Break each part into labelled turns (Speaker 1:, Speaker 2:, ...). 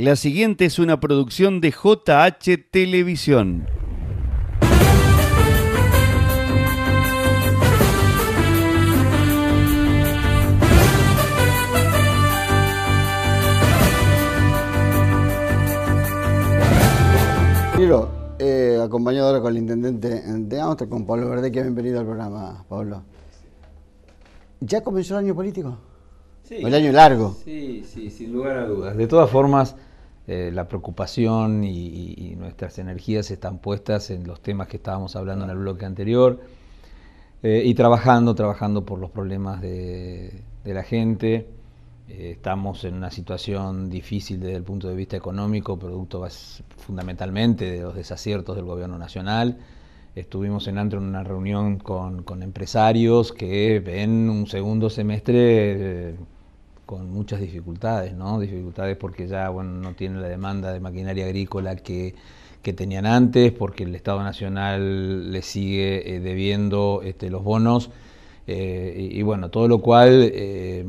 Speaker 1: La siguiente es una producción de JH Televisión. Quiero eh, acompañado ahora con el intendente de Austria, con Pablo Verde, que bienvenido al programa, Pablo. ¿Ya comenzó el año político?
Speaker 2: Sí. O el año largo. Sí, sí, sin lugar a dudas. De todas formas, eh, la preocupación y, nuestras energías están puestas en los temas que estábamos hablando en el bloque anterior eh, y trabajando, trabajando por los problemas de, la gente. Eh, estamos en una situación difícil desde el punto de vista económico, producto fundamentalmente de los desaciertos del gobierno nacional. Estuvimos en Antro en una reunión con, con empresarios que ven un segundo semestre con muchas dificultades, ¿no? Dificultades porque ya bueno, no tienen la demanda de maquinaria agrícola que, tenían antes, porque el Estado Nacional le sigue eh, debiendo este, los bonos, eh, y, bueno, todo lo cual eh,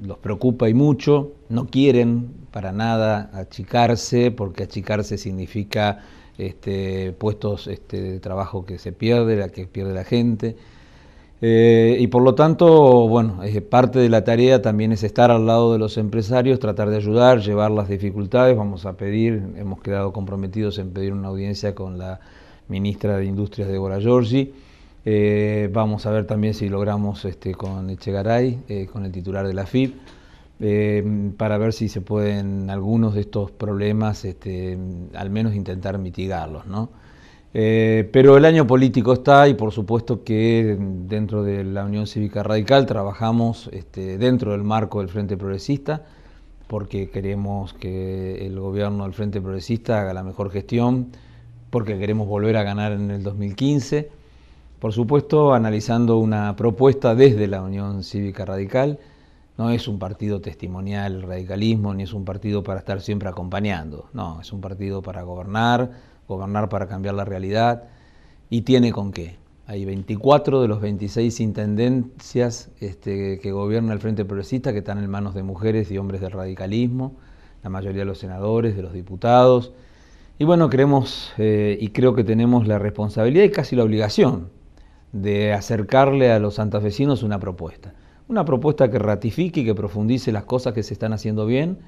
Speaker 2: los preocupa y mucho, no quieren para nada achicarse, porque achicarse significa este, puestos este, de trabajo que se pierde, la que pierde la gente. Eh, y por lo tanto, bueno, eh, parte de la tarea también es estar al lado de los empresarios, tratar de ayudar, llevar las dificultades. Vamos a pedir, hemos quedado comprometidos en pedir una audiencia con la ministra de Industrias, Débora Giorgi. Eh, vamos a ver también si logramos este, con Echegaray, con el titular de la FIP, para ver si se pueden algunos de estos problemas, este, al menos intentar mitigarlos, ¿no? Eh, pero el año político está y por supuesto que dentro de la Unión Cívica Radical trabajamos este, dentro del marco del Frente Progresista porque queremos que el gobierno del Frente Progresista haga la mejor gestión, porque queremos volver a ganar en el 2015. Por supuesto, analizando una propuesta desde la Unión Cívica Radical, no es un partido testimonial radicalismo, ni es un partido para estar siempre acompañando, no, es un partido para gobernar, gobernar para cambiar la realidad y tiene con qué. Hay 24 de los 26 intendencias este, que gobierna el Frente Progresista que están en manos de mujeres y hombres del radicalismo, la mayoría de los senadores, de los diputados. Y bueno, creemos eh, y creo que tenemos la responsabilidad y casi la obligación de acercarle a los santafesinos una propuesta. Una propuesta que ratifique y que profundice las cosas que se están haciendo bien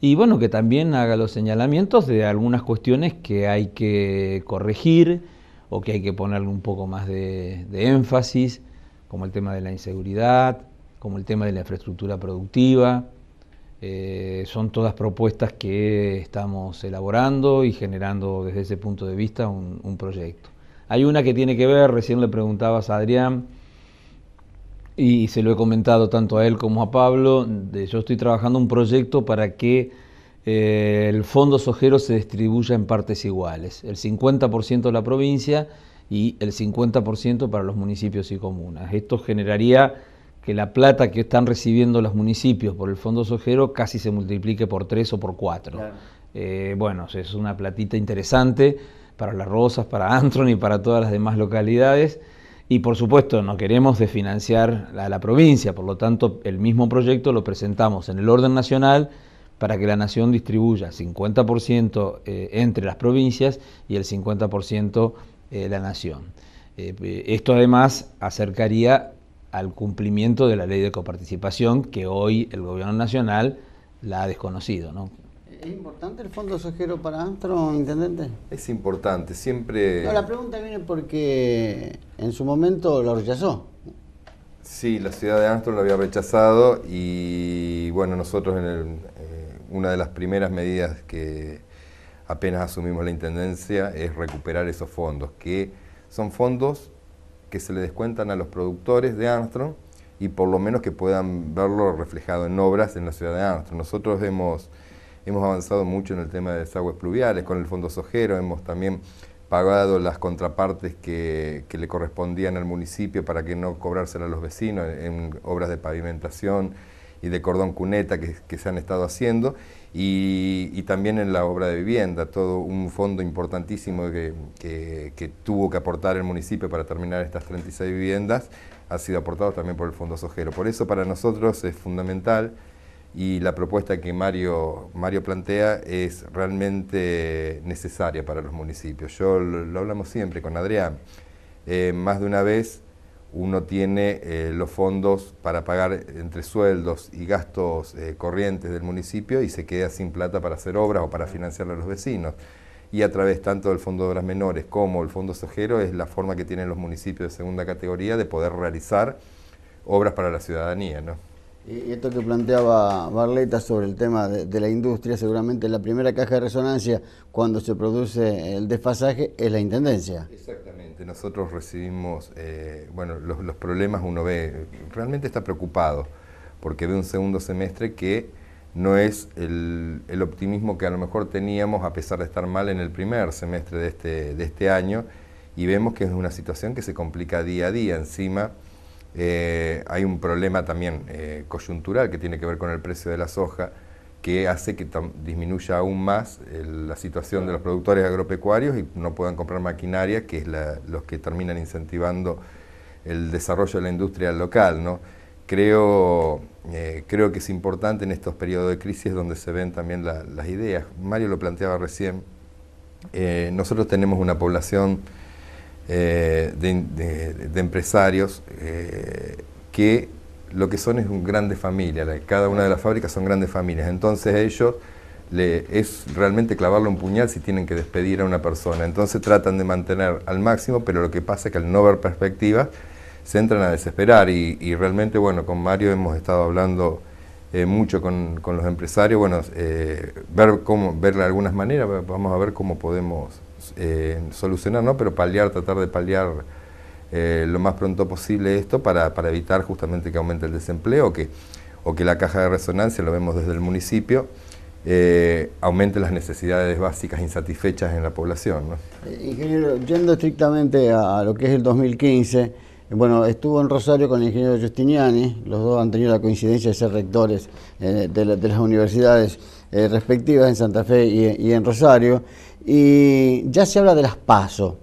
Speaker 2: y bueno, que también haga los señalamientos de algunas cuestiones que hay que corregir o que hay que ponerle un poco más de, énfasis, como el tema de la inseguridad, como el tema de la infraestructura productiva. Eh, son todas propuestas que estamos elaborando y generando desde ese punto de vista un, un proyecto. Hay una que tiene que ver, recién le preguntabas a Adrián, y se lo he comentado tanto a él como a Pablo, de, yo estoy trabajando un proyecto para que eh, el fondo sojero se distribuya en partes iguales, el 50% de la provincia y el 50% para los municipios y comunas. Esto generaría que la plata que están recibiendo los municipios por el fondo sojero casi se multiplique por tres o por cuatro. Eh, bueno, es una platita interesante para Las Rosas, para Antron y para todas las demás localidades. Y por supuesto, no queremos desfinanciar a la provincia, por lo tanto, el mismo proyecto lo presentamos en el orden nacional para que la nación distribuya 50% eh, entre las provincias y el 50% eh, la nación. Eh, esto además acercaría al cumplimiento de la ley de coparticipación que hoy el gobierno nacional la ha desconocido.
Speaker 1: ¿Es importante el fondo sojero para Armstrong, intendente?
Speaker 2: Es importante, siempre. No, la
Speaker 1: pregunta viene porque en su momento lo rechazó.
Speaker 3: Sí, la ciudad de Armstrong lo había rechazado y bueno, nosotros en eh, una de las primeras medidas que apenas asumimos la intendencia es recuperar esos fondos, que son fondos que se le descuentan a los productores de Armstrong y por lo menos que puedan verlo reflejado en obras en la ciudad de Armstrong. Nosotros hemos Hemos avanzado mucho en el tema de desagües pluviales, con el fondo sojero, hemos también pagado las contrapartes que, le correspondían al municipio para que no cobrársela a los vecinos en obras de pavimentación y de cordón cuneta que, se han estado haciendo y, también en la obra de vivienda, todo un fondo importantísimo que, que, tuvo que aportar el municipio para terminar estas 36 viviendas ha sido aportado también por el Fondo Sojero. Por eso para nosotros es fundamental y la propuesta que Mario, Mario plantea es realmente necesaria para los municipios. Yo lo, hablamos siempre con Adrián. Eh, más de una vez uno tiene eh, los fondos para pagar entre sueldos y gastos eh, corrientes del municipio y se queda sin plata para hacer obras o para financiar a los vecinos. Y a través tanto del Fondo de Obras Menores como el Fondo Sojero es la forma que tienen los municipios de segunda categoría de poder realizar obras para la ciudadanía. ¿no?
Speaker 1: Y esto que planteaba Barleta sobre el tema de, la industria, seguramente la primera caja de resonancia cuando se produce el desfasaje es la intendencia.
Speaker 3: Exactamente, nosotros recibimos, eh, bueno, los, problemas uno ve, realmente está preocupado, porque ve un segundo semestre que no es el, optimismo que a lo mejor teníamos a pesar de estar mal en el primer semestre de este, de este año, y vemos que es una situación que se complica día a día encima eh, hay un problema también eh, coyuntural que tiene que ver con el precio de la soja, que hace que disminuya aún más eh, la situación de los productores agropecuarios y no puedan comprar maquinaria, que es la, los que terminan incentivando el desarrollo de la industria local. Creo, creo que es importante en estos periodos de crisis donde se ven también las ideas. Mario lo planteaba recién, nosotros tenemos una población eh, de, empresarios eh, que lo que son es un grande familia, cada una de las fábricas son grandes familias, entonces ellos le, es realmente clavarle un puñal si tienen que despedir a una persona, entonces tratan de mantener al máximo, pero lo que pasa es que al no ver perspectivas se entran a desesperar y, realmente, bueno, con Mario hemos estado hablando eh, mucho con, los empresarios, bueno, ver, cómo, algunas maneras, vamos a ver cómo podemos eh, solucionar, ¿no? Pero paliar, tratar de paliar eh, lo más pronto posible esto para, evitar justamente que aumente el desempleo o que, la caja de resonancia, lo vemos desde el municipio, eh, aumente las necesidades básicas insatisfechas en la población.
Speaker 1: Ingeniero, yendo estrictamente a lo que es el 2015, bueno, estuvo en Rosario con el ingeniero Justiniani, los dos han tenido la coincidencia de ser rectores eh, de, las universidades eh, respectivas en Santa Fe y, en Rosario, y ya se habla de las PASO.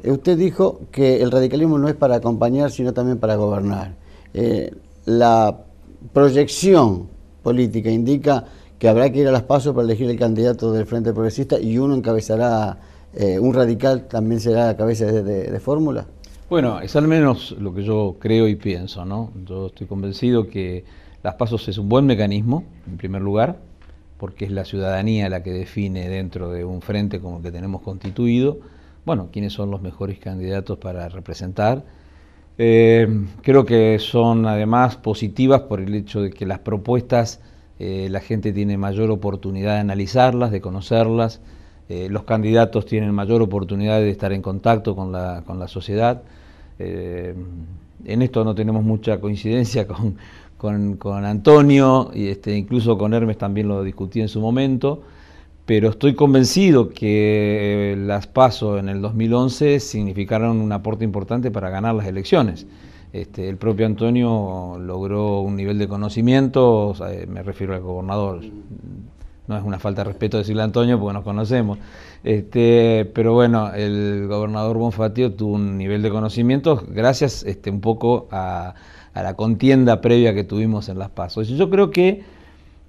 Speaker 1: Eh, usted dijo que el radicalismo no es para acompañar, sino también para gobernar. la proyección política indica que habrá que ir a las PASO para elegir el candidato del Frente Progresista y uno encabezará, un radical también será la cabeza de fórmula.
Speaker 2: Bueno, es al menos lo que yo creo y pienso, ¿no? Yo estoy convencido que las pasos es un buen mecanismo, en primer lugar, porque es la ciudadanía la que define dentro de un frente como el que tenemos constituido, bueno, quiénes son los mejores candidatos para representar. Eh, creo que son además positivas por el hecho de que las propuestas eh, la gente tiene mayor oportunidad de analizarlas, de conocerlas, eh, los candidatos tienen mayor oportunidad de estar en contacto con la, con la sociedad. Eh, en esto no tenemos mucha coincidencia con, con, Antonio, y este, incluso con Hermes también lo discutí en su momento, pero estoy convencido que eh, las pasos en el 2011 significaron un aporte importante para ganar las elecciones. Este, el propio Antonio logró un nivel de conocimiento, eh, me refiero al gobernador no es una falta de respeto decirle a Antonio porque nos conocemos. Este, pero bueno, el gobernador Bonfatio tuvo un nivel de conocimiento gracias este, un poco a, la contienda previa que tuvimos en Las Pasos. Yo creo que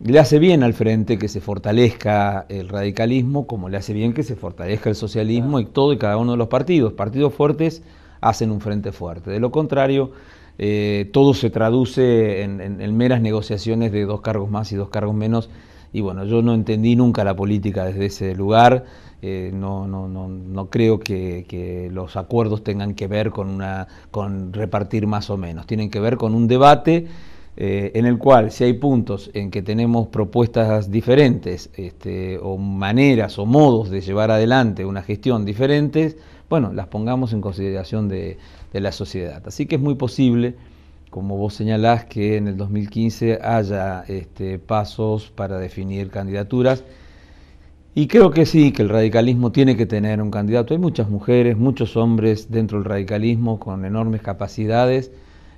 Speaker 2: le hace bien al frente que se fortalezca el radicalismo, como le hace bien que se fortalezca el socialismo y todo y cada uno de los partidos. Partidos fuertes hacen un frente fuerte. De lo contrario, eh, todo se traduce en, meras negociaciones de dos cargos más y dos cargos menos y bueno, yo no entendí nunca la política desde ese lugar. Eh, no, creo que, los acuerdos tengan que ver con, una, con repartir más o menos, tienen que ver con un debate eh, en el cual si hay puntos en que tenemos propuestas diferentes este, o maneras o modos de llevar adelante una gestión diferentes, bueno, las pongamos en consideración de, de la sociedad. Así que es muy posible como vos señalás, que en el 2015 haya este, pasos para definir candidaturas. Y creo que sí, que el radicalismo tiene que tener un candidato. Hay muchas mujeres, muchos hombres dentro del radicalismo con enormes capacidades.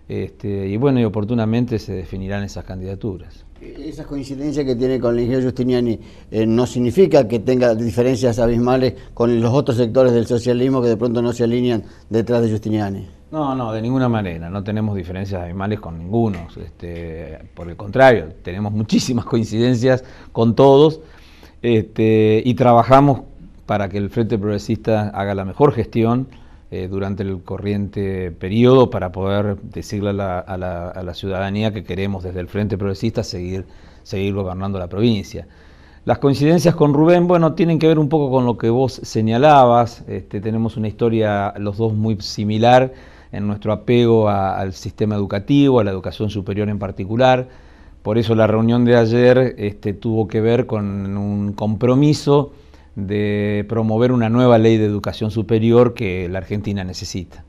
Speaker 2: Este, y bueno, y oportunamente se definirán esas candidaturas.
Speaker 1: Esa coincidencia que tiene con el ingeniero Justiniani eh, no significa que tenga diferencias abismales con los otros sectores del socialismo que de pronto no se alinean detrás de Justiniani.
Speaker 2: No, no, de ninguna manera. No tenemos diferencias animales con ninguno. Este, por el contrario, tenemos muchísimas coincidencias con todos este, y trabajamos para que el Frente Progresista haga la mejor gestión eh, durante el corriente periodo para poder decirle a la, ciudadanía que queremos desde el Frente Progresista seguir, seguir gobernando la provincia. Las coincidencias con Rubén, bueno, tienen que ver un poco con lo que vos señalabas. Este, tenemos una historia, los dos, muy similar en nuestro apego al sistema educativo, a la educación superior en particular. Por eso la reunión de ayer este, tuvo que ver con un compromiso de promover una nueva ley de educación superior que la Argentina necesita.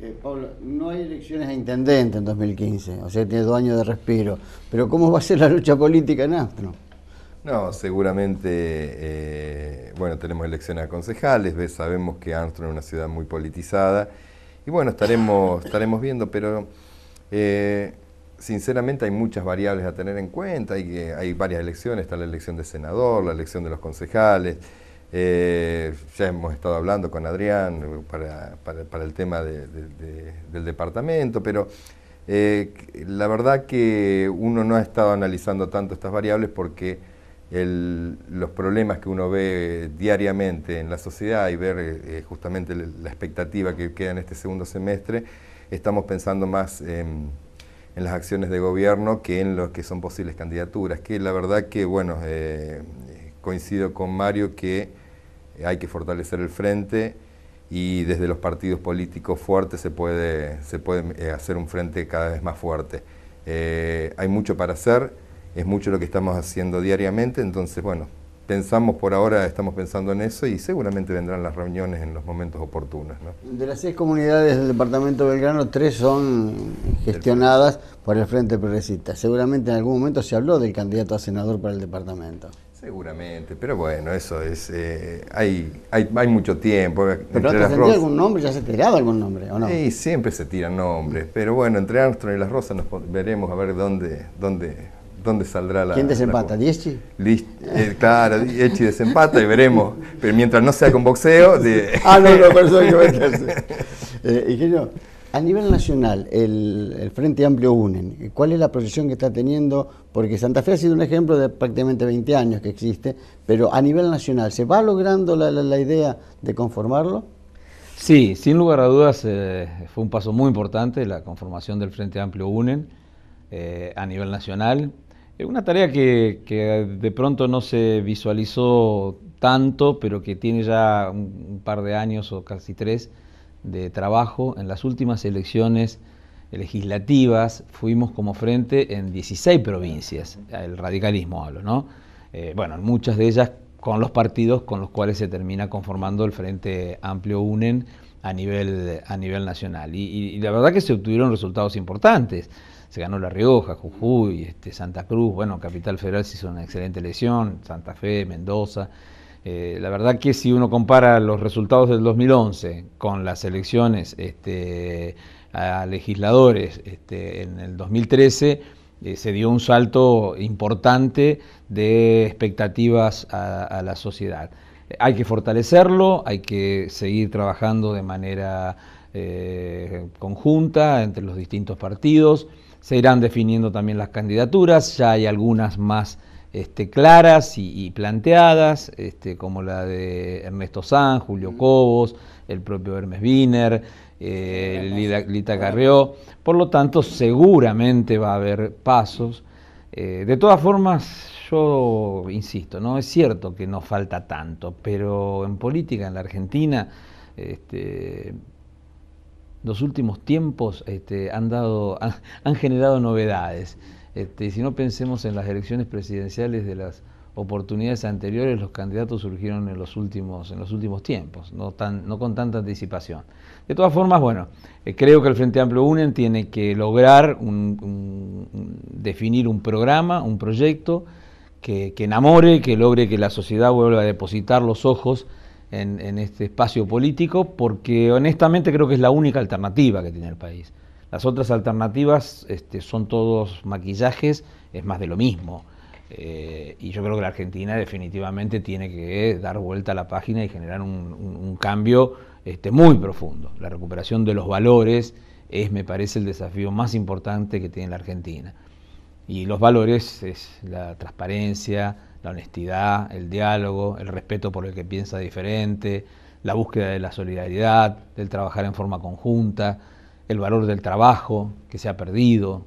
Speaker 1: Eh, Pablo, no hay elecciones a intendente en 2015, o sea, tiene dos años de respiro. Pero ¿cómo va a ser la lucha política en Astro?
Speaker 3: No, seguramente, eh, bueno, tenemos elecciones a concejales, sabemos que Armstrong es una ciudad muy politizada y bueno, estaremos, estaremos viendo, pero eh, sinceramente hay muchas variables a tener en cuenta, hay, hay varias elecciones, está la elección de senador, la elección de los concejales, eh, ya hemos estado hablando con Adrián eh, para, el tema del departamento, pero la verdad que uno no ha estado analizando tanto estas variables porque el, los problemas que uno ve diariamente en la sociedad y ver eh, eh, justamente la expectativa que queda en este segundo semestre, estamos pensando más en, las acciones de gobierno que en lo que son posibles candidaturas, que la verdad que, bueno, eh, coincido con Mario que hay que fortalecer el frente y desde los partidos políticos fuertes se puede, se puede hacer un frente cada vez más fuerte. hay mucho para hacer es mucho lo que estamos haciendo diariamente, entonces bueno, pensamos por ahora, estamos pensando en eso y seguramente vendrán las reuniones en los momentos oportunos.
Speaker 1: De las seis comunidades del departamento Belgrano, tres son gestionadas por el Frente Progresista. Seguramente en algún momento se habló del candidato a senador para el departamento.
Speaker 3: Seguramente, pero bueno, eso es. Eh, hay, hay, hay, mucho tiempo. Eh, ¿Pero te las algún nombre? ¿Ya se tirado algún nombre no? Sí, siempre se tiran nombres, pero bueno, entre Armstrong y las Rosas nos veremos a ver dónde. dónde ¿Dónde saldrá la.? ¿Quién desempata? ¿Dieschi? Listo. Eh, claro, Dieschi desempata y veremos. Pero mientras no sea con boxeo. ah, no, no, hay que
Speaker 1: eh, Ingeniero, a nivel nacional, el, Frente Amplio UNEN, ¿cuál es la proyección que está teniendo? Porque Santa Fe ha sido un ejemplo de prácticamente 20 años que existe, pero a nivel nacional, ¿se va logrando la, idea de conformarlo?
Speaker 2: Sí, sin lugar a dudas, eh, fue un paso muy importante la conformación del Frente Amplio UNEN a nivel nacional. Eh, una tarea que, de pronto no se visualizó tanto, pero que tiene ya un, par de años o casi tres de trabajo. En las últimas elecciones legislativas fuimos como frente en 16 provincias, el radicalismo hablo, ¿no? Eh, bueno, muchas de ellas con los partidos con los cuales se termina conformando el Frente Amplio UNEN a nivel, a nivel nacional. y la verdad que se obtuvieron resultados importantes se ganó La Rioja, Jujuy, este, Santa Cruz, bueno, Capital Federal se hizo una excelente elección, Santa Fe, Mendoza. Eh, la verdad que si uno compara los resultados del 2011 con las elecciones este, a legisladores este, en el 2013, eh, se dio un salto importante de expectativas a, la sociedad. Hay que fortalecerlo, hay que seguir trabajando de manera eh, conjunta entre los distintos partidos se irán definiendo también las candidaturas, ya hay algunas más este, claras y, planteadas, este, como la de Ernesto San, Julio Cobos, el propio Hermes Wiener, eh, Lita, Carrió. Por lo tanto, seguramente va a haber pasos. Eh, de todas formas, yo insisto, no es cierto que nos falta tanto, pero en política en la Argentina este, los últimos tiempos este, han, han, generado novedades. Este, si no pensemos en las elecciones presidenciales de las oportunidades anteriores, los candidatos surgieron en los últimos, en los últimos tiempos, no, con tanta anticipación. De todas formas, bueno, eh, creo que el Frente Amplio UNEN tiene que lograr definir un programa, un proyecto que, que enamore, que logre que la sociedad vuelva a depositar los ojos en, este espacio político, porque honestamente creo que es la única alternativa que tiene el país. Las otras alternativas este, son todos maquillajes, es más de lo mismo. Eh, y yo creo que la Argentina definitivamente tiene que dar vuelta a la página y generar un, cambio este, muy profundo. La recuperación de los valores es, me parece, el desafío más importante que tiene la Argentina. Y los valores es la transparencia, la honestidad, el diálogo, el respeto por el que piensa diferente, la búsqueda de la solidaridad, del trabajar en forma conjunta, el valor del trabajo que se ha perdido.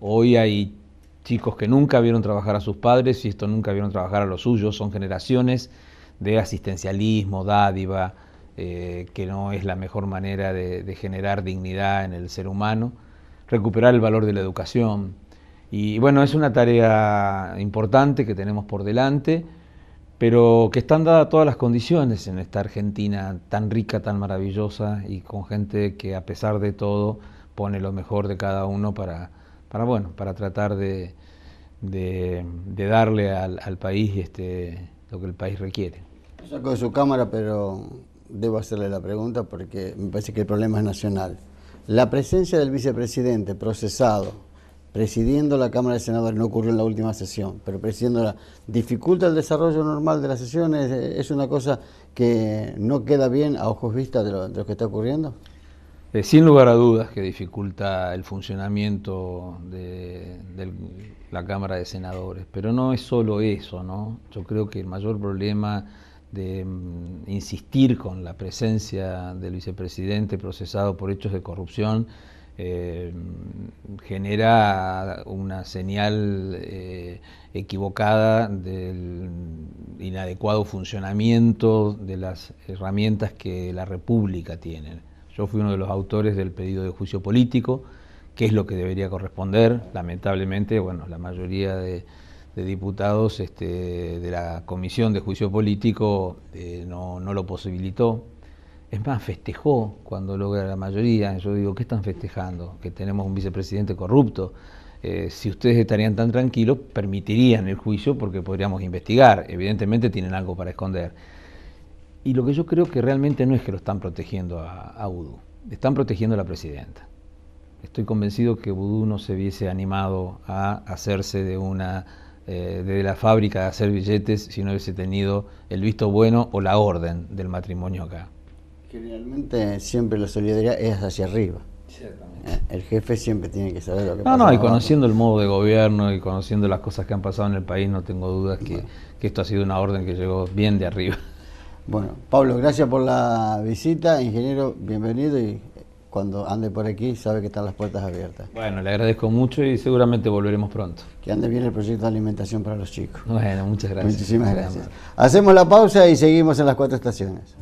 Speaker 2: Hoy hay chicos que nunca vieron trabajar a sus padres y esto nunca vieron trabajar a los suyos, son generaciones de asistencialismo, dádiva, eh, que no es la mejor manera de generar dignidad en el ser humano, recuperar el valor de la educación, y bueno, es una tarea importante que tenemos por delante, pero que están dadas todas las condiciones en esta Argentina tan rica, tan maravillosa y con gente que a pesar de todo pone lo mejor de cada uno para, para bueno, para tratar de, darle al, al, país este, lo que el país requiere.
Speaker 1: Saco de su cámara, pero debo hacerle la pregunta porque me parece que el problema es nacional. La presencia del vicepresidente procesado presidiendo la Cámara de Senadores, no ocurrió en la última sesión, pero presidiéndola, dificulta el desarrollo normal de las sesiones, eh, es una cosa que no queda bien a ojos vistas de lo, que está
Speaker 2: ocurriendo. Eh, sin lugar a dudas que dificulta el funcionamiento de, la Cámara de Senadores, pero no es solo eso, ¿no? Yo creo que el mayor problema de mm, insistir con la presencia del vicepresidente procesado por hechos de corrupción eh, genera una señal eh, equivocada del inadecuado funcionamiento de las herramientas que la República tiene. Yo fui uno de los autores del pedido de juicio político, que es lo que debería corresponder. Lamentablemente, bueno, la mayoría de, diputados este, de la Comisión de Juicio Político eh, no lo posibilitó. Es más, festejó cuando logra la mayoría. Yo digo, ¿qué están festejando? Que tenemos un vicepresidente corrupto. Eh, si ustedes estarían tan tranquilos, permitirían el juicio porque podríamos investigar. Evidentemente tienen algo para esconder. Y lo que yo creo que realmente no es que lo están protegiendo a, a están protegiendo a la presidenta. Estoy convencido que Vudú no se hubiese animado a hacerse de una eh, de la fábrica de hacer billetes si no hubiese tenido el visto bueno o la orden del matrimonio acá
Speaker 1: realmente
Speaker 2: siempre la solidaridad es hacia arriba. Eh, el jefe siempre tiene que saber lo que pasa. No, no, y conociendo el modo de gobierno y conociendo las cosas que han pasado en el país, no tengo dudas que, que esto ha sido una orden que llegó bien de arriba. Bueno, Pablo, gracias
Speaker 1: por la visita. Ingeniero, bienvenido y cuando ande por aquí sabe que están las puertas abiertas.
Speaker 2: Bueno, le agradezco mucho y seguramente volveremos pronto. Que ande
Speaker 1: bien el proyecto de alimentación para los chicos.
Speaker 2: Bueno, muchas gracias. Muchísimas gracias.
Speaker 1: Hacemos la pausa y seguimos en las cuatro estaciones.